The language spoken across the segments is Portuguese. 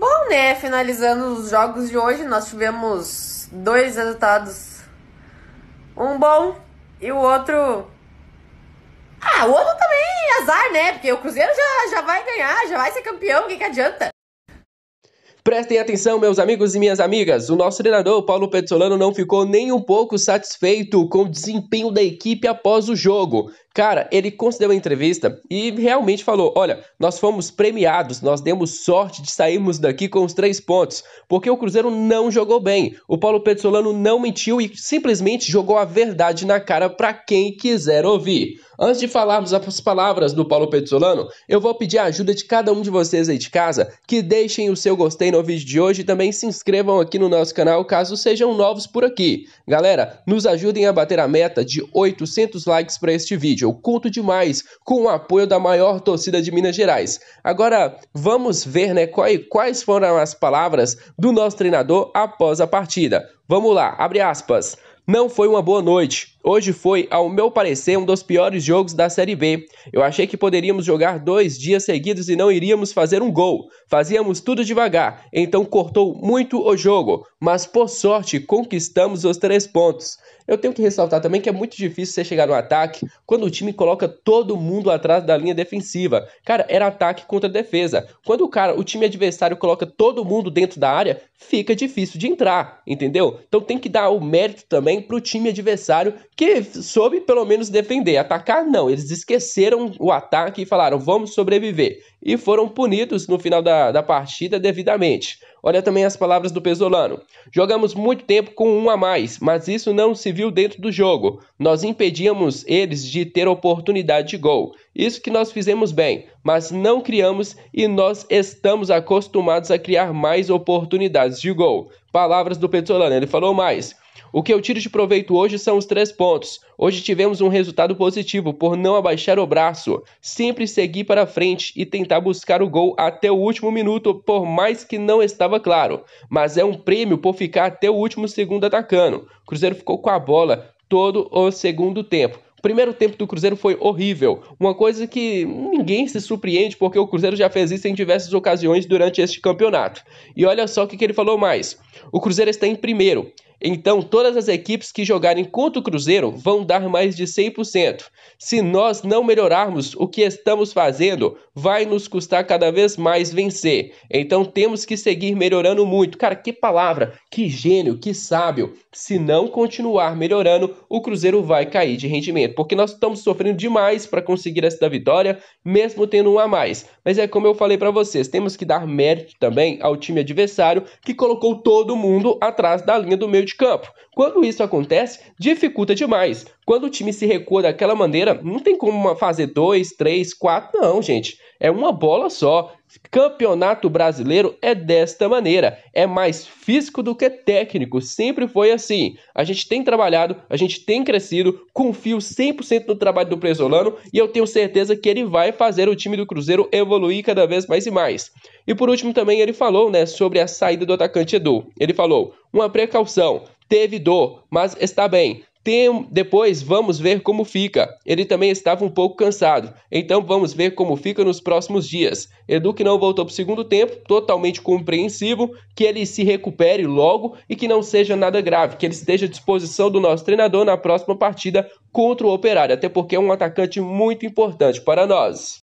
Bom, né? Finalizando os jogos de hoje, nós tivemos dois resultados. Um bom e o outro. Ah, o outro também é azar, né? Porque o Cruzeiro já, já vai ganhar, já vai ser campeão, o que, que adianta? Prestem atenção, meus amigos e minhas amigas. O nosso treinador, Paulo Petzolano não ficou nem um pouco satisfeito com o desempenho da equipe após o jogo. Cara, ele concedeu a entrevista e realmente falou: olha, nós fomos premiados, nós demos sorte de sairmos daqui com os três pontos, porque o Cruzeiro não jogou bem. O Paulo Petzolano não mentiu e simplesmente jogou a verdade na cara para quem quiser ouvir. Antes de falarmos as palavras do Paulo Petzolano, eu vou pedir a ajuda de cada um de vocês aí de casa que deixem o seu gostei também no vídeo de hoje e também se inscrevam aqui no nosso canal caso sejam novos por aqui. Galera, nos ajudem a bater a meta de 800 likes para este vídeo. Eu conto demais com o apoio da maior torcida de Minas Gerais. Agora, vamos ver né, quais foram as palavras do nosso treinador após a partida. Vamos lá, abre aspas. Não foi uma boa noite. Hoje foi, ao meu parecer, um dos piores jogos da Série B. Eu achei que poderíamos jogar dois dias seguidos e não iríamos fazer um gol. Fazíamos tudo devagar, então cortou muito o jogo, mas por sorte conquistamos os três pontos. Eu tenho que ressaltar também que é muito difícil você chegar no ataque quando o time coloca todo mundo atrás da linha defensiva. Cara, era ataque contra defesa. Quando o cara, o time adversário coloca todo mundo dentro da área, fica difícil de entrar, entendeu? Então tem que dar o mérito também pro time adversário porque soube pelo menos defender. Atacar, não. Eles esqueceram o ataque e falaram, vamos sobreviver. E foram punidos no final da, da partida devidamente. Olha também as palavras do Pesolano. Jogamos muito tempo com um a mais, mas isso não se viu dentro do jogo. Nós impedíamos eles de ter oportunidade de gol. Isso que nós fizemos bem, mas não criamos e nós estamos acostumados a criar mais oportunidades de gol. Palavras do Pesolano, ele falou mais. O que eu tiro de proveito hoje são os três pontos. Hoje tivemos um resultado positivo por não abaixar o braço, sempre seguir para frente e tentar buscar o gol até o último minuto, por mais que não estava claro. Mas é um prêmio por ficar até o último segundo atacando. O Cruzeiro ficou com a bola todo o segundo tempo. O primeiro tempo do Cruzeiro foi horrível, uma coisa que ninguém se surpreende porque o Cruzeiro já fez isso em diversas ocasiões durante este campeonato. E olha só o que, que ele falou mais: o Cruzeiro está em primeiro, então, todas as equipes que jogarem contra o Cruzeiro vão dar mais de 100%. Se nós não melhorarmos o que estamos fazendo, vai nos custar cada vez mais vencer. Então, temos que seguir melhorando muito. Cara, que palavra, que gênio, que sábio. Se não continuar melhorando, o Cruzeiro vai cair de rendimento, porque nós estamos sofrendo demais para conseguir essa vitória, mesmo tendo um a mais. Mas é como eu falei para vocês, temos que dar mérito também ao time adversário que colocou todo mundo atrás da linha do meio de de campo. Quando isso acontece, dificulta demais. Quando o time se recua daquela maneira, não tem como fazer dois, três, quatro. não, gente. É uma bola só. Campeonato brasileiro é desta maneira. É mais físico do que técnico. Sempre foi assim. A gente tem trabalhado, a gente tem crescido. Confio 100% no trabalho do Presolano e eu tenho certeza que ele vai fazer o time do Cruzeiro evoluir cada vez mais e mais. E por último também ele falou, né, sobre a saída do atacante Edu. Ele falou: "Uma precaução, teve dor, mas está bem. Tem, depois vamos ver como fica. Ele também estava um pouco cansado, então vamos ver como fica nos próximos dias. Edu que não voltou para o segundo tempo, totalmente compreensivo, que ele se recupere logo e que não seja nada grave, que ele esteja à disposição do nosso treinador na próxima partida contra o Operário, até porque é um atacante muito importante para nós.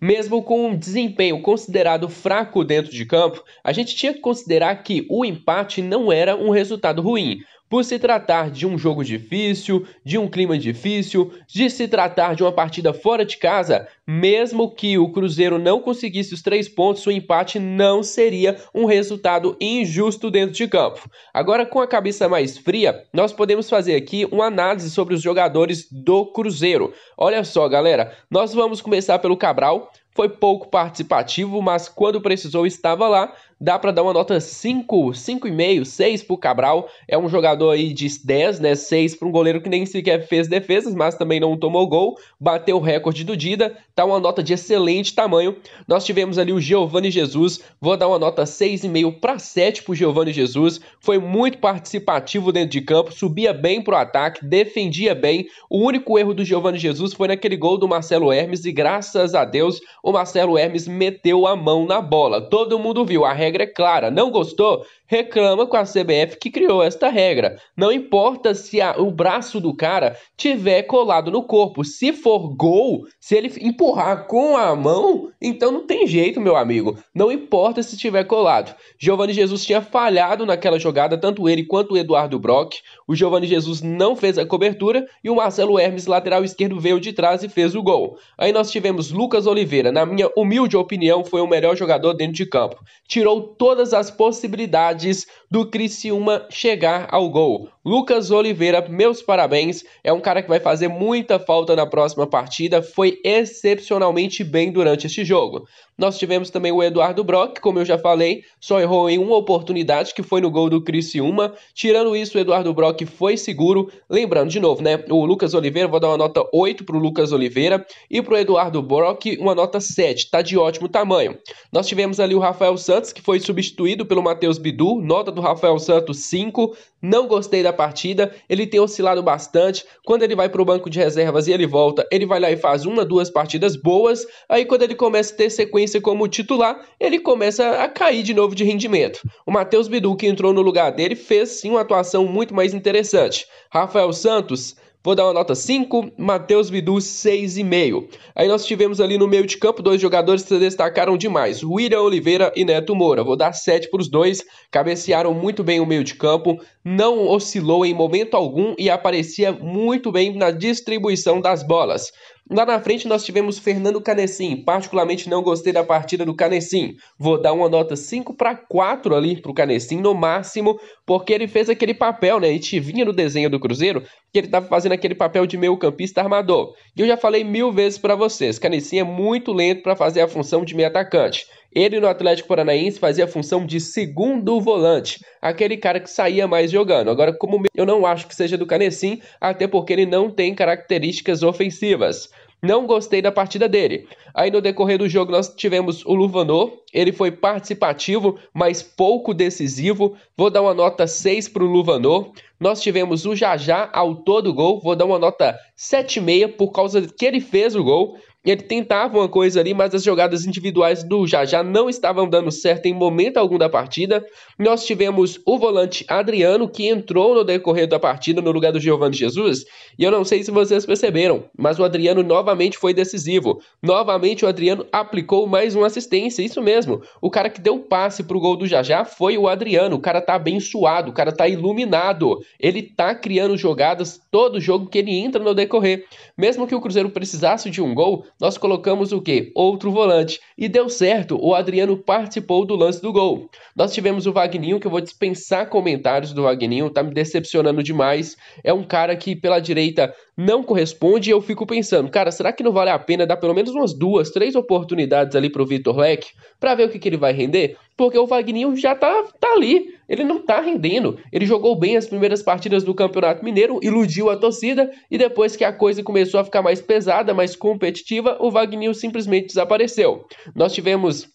Mesmo com um desempenho considerado fraco dentro de campo, a gente tinha que considerar que o empate não era um resultado ruim. Por se tratar de um jogo difícil, de um clima difícil, de se tratar de uma partida fora de casa, mesmo que o Cruzeiro não conseguisse os três pontos, o empate não seria um resultado injusto dentro de campo. Agora, com a cabeça mais fria, nós podemos fazer aqui uma análise sobre os jogadores do Cruzeiro. Olha só, galera, nós vamos começar pelo Cabral foi pouco participativo, mas quando precisou estava lá. Dá para dar uma nota 5, 5,5, 6 pro Cabral. É um jogador aí de 10, né? 6 para um goleiro que nem sequer fez defesas, mas também não tomou gol. Bateu o recorde do Dida. Tá uma nota de excelente tamanho. Nós tivemos ali o Giovanni Jesus. Vou dar uma nota 6,5 para 7 pro Giovanni Jesus. Foi muito participativo dentro de campo, subia bem pro ataque, defendia bem. O único erro do Giovanni Jesus foi naquele gol do Marcelo Hermes e graças a Deus o Marcelo Hermes meteu a mão na bola. Todo mundo viu, a regra é clara. Não gostou? Reclama com a CBF que criou esta regra. Não importa se a, o braço do cara tiver colado no corpo. Se for gol, se ele empurrar com a mão, então não tem jeito, meu amigo. Não importa se tiver colado. Giovanni Jesus tinha falhado naquela jogada, tanto ele quanto o Eduardo Brock. O Giovanni Jesus não fez a cobertura e o Marcelo Hermes, lateral esquerdo, veio de trás e fez o gol. Aí nós tivemos Lucas Oliveira na minha humilde opinião, foi o melhor jogador dentro de campo. Tirou todas as possibilidades do Criciúma chegar ao gol. Lucas Oliveira, meus parabéns. É um cara que vai fazer muita falta na próxima partida. Foi excepcionalmente bem durante este jogo. Nós tivemos também o Eduardo Brock, como eu já falei, só errou em uma oportunidade, que foi no gol do Uma Tirando isso, o Eduardo Brock foi seguro. Lembrando, de novo, né? O Lucas Oliveira, vou dar uma nota 8 para o Lucas Oliveira. E para o Eduardo Brock, uma nota 7. Tá de ótimo tamanho. Nós tivemos ali o Rafael Santos, que foi substituído pelo Matheus Bidu. Nota do Rafael Santos, 5. Não gostei da partida. Ele tem oscilado bastante. Quando ele vai para o banco de reservas e ele volta, ele vai lá e faz uma, duas partidas boas. Aí quando ele começa a ter sequência sequência como titular, ele começa a cair de novo de rendimento. O Matheus Bidu, que entrou no lugar dele, fez sim uma atuação muito mais interessante. Rafael Santos Vou dar uma nota 5, Matheus Bidu 6,5. Aí nós tivemos ali no meio de campo dois jogadores que se destacaram demais, William Oliveira e Neto Moura. Vou dar 7 para os dois, cabecearam muito bem o meio de campo, não oscilou em momento algum e aparecia muito bem na distribuição das bolas. Lá na frente nós tivemos Fernando Canessim. Particularmente não gostei da partida do Canessim. Vou dar uma nota 5 para 4 ali pro Canessim no máximo, porque ele fez aquele papel, né? E tivinha vinha no desenho do Cruzeiro que ele estava fazendo aquele papel de meio-campista armador. E eu já falei mil vezes para vocês, Canessim é muito lento para fazer a função de meio atacante. Ele no Atlético Paranaense fazia a função de segundo volante, aquele cara que saía mais jogando. Agora, como eu não acho que seja do Canessim, até porque ele não tem características ofensivas. Não gostei da partida dele. Aí no decorrer do jogo nós tivemos o Luvanor, ele foi participativo, mas pouco decisivo. Vou dar uma nota 6 para o Luvanor. Nós tivemos o Jajá ao todo gol, vou dar uma nota 7,5 por causa que ele fez o gol. Ele tentava uma coisa ali, mas as jogadas individuais do Jajá não estavam dando certo em momento algum da partida. Nós tivemos o volante Adriano, que entrou no decorrer da partida no lugar do Giovanni Jesus. E eu não sei se vocês perceberam, mas o Adriano novamente foi decisivo. Novamente o Adriano aplicou mais uma assistência, isso mesmo. O cara que deu passe para o gol do Jajá foi o Adriano. O cara tá abençoado, o cara tá iluminado. Ele tá criando jogadas todo jogo que ele entra no decorrer. Mesmo que o Cruzeiro precisasse de um gol, nós colocamos o que? Outro volante. E deu certo, o Adriano participou do lance do gol. Nós tivemos o Vagninho, que eu vou dispensar comentários do Vagninho, tá me decepcionando demais. É um cara que pela direita não corresponde e eu fico pensando, cara, será que não vale a pena dar pelo menos umas duas, três oportunidades ali pro Vitor Leque para ver o que, que ele vai render? Porque o Vagninho já tá, tá ali ele não tá rendendo. Ele jogou bem as primeiras partidas do Campeonato Mineiro, iludiu a torcida e depois que a coisa começou a ficar mais pesada, mais competitiva, o Wagner simplesmente desapareceu. Nós tivemos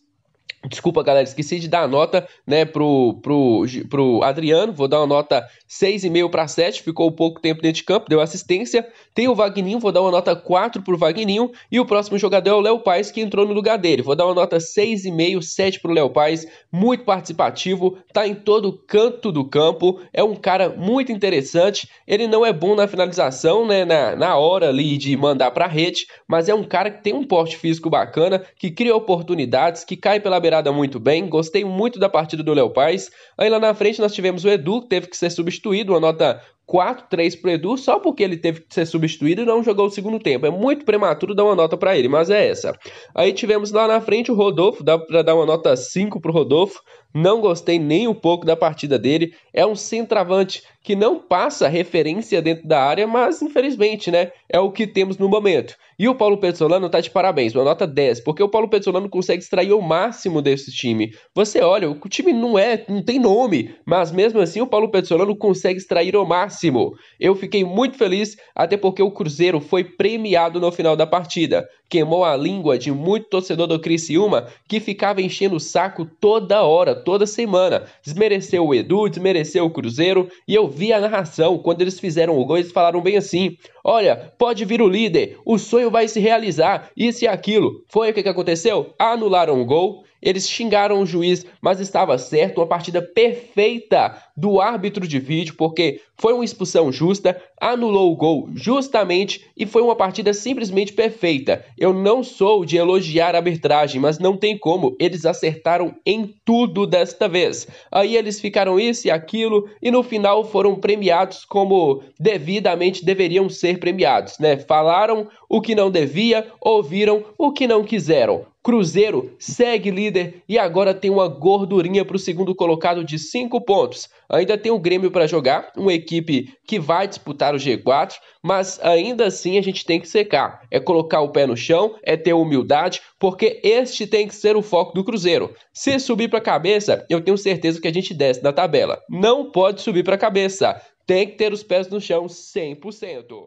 Desculpa, galera, esqueci de dar a nota, né, pro, pro, pro Adriano. Vou dar uma nota 6,5 para 7, ficou pouco tempo dentro de campo, deu assistência. Tem o Vagninho, vou dar uma nota 4 pro Vagninho. E o próximo jogador é o Léo Paes, que entrou no lugar dele. Vou dar uma nota 6,5, 7 pro Léo Paes. Muito participativo, tá em todo canto do campo. É um cara muito interessante. Ele não é bom na finalização, né, na, na hora ali de mandar pra rede, mas é um cara que tem um porte físico bacana, que cria oportunidades, que cai pela beirada muito bem, gostei muito da partida do Léo Paz. Aí lá na frente nós tivemos o Edu, que teve que ser substituído, uma nota 4-3 pro Edu, só porque ele teve que ser substituído e não jogou o segundo tempo. É muito prematuro dar uma nota para ele, mas é essa. Aí tivemos lá na frente o Rodolfo, dá para dar uma nota 5 pro Rodolfo. Não gostei nem um pouco da partida dele. É um centravante que não passa referência dentro da área, mas infelizmente, né? É o que temos no momento. E o Paulo Pezzolano tá de parabéns, uma nota 10, porque o Paulo Pezzolano consegue extrair o máximo desse time. Você olha, o time não é, não tem nome, mas mesmo assim o Paulo Pezzolano consegue extrair o máximo. Eu fiquei muito feliz, até porque o Cruzeiro foi premiado no final da partida queimou a língua de muito torcedor do Criciúma que ficava enchendo o saco toda hora, toda semana. Desmereceu o Edu, desmereceu o Cruzeiro e eu vi a narração quando eles fizeram o gol, eles falaram bem assim: "Olha, pode vir o líder, o sonho vai se realizar, isso e aquilo". Foi o que aconteceu? Anularam o gol eles xingaram o juiz, mas estava certo, uma partida perfeita do árbitro de vídeo, porque foi uma expulsão justa, anulou o gol justamente e foi uma partida simplesmente perfeita. Eu não sou de elogiar a arbitragem, mas não tem como, eles acertaram em tudo desta vez. Aí eles ficaram isso e aquilo e no final foram premiados como devidamente deveriam ser premiados, né? Falaram o que não devia, ouviram o que não quiseram. Cruzeiro segue líder e agora tem uma gordurinha para o segundo colocado de 5 pontos. Ainda tem o Grêmio para jogar, uma equipe que vai disputar o G4, mas ainda assim a gente tem que secar. É colocar o pé no chão, é ter humildade, porque este tem que ser o foco do Cruzeiro. Se subir para a cabeça, eu tenho certeza que a gente desce na tabela. Não pode subir para a cabeça. Tem que ter os pés no chão 100%.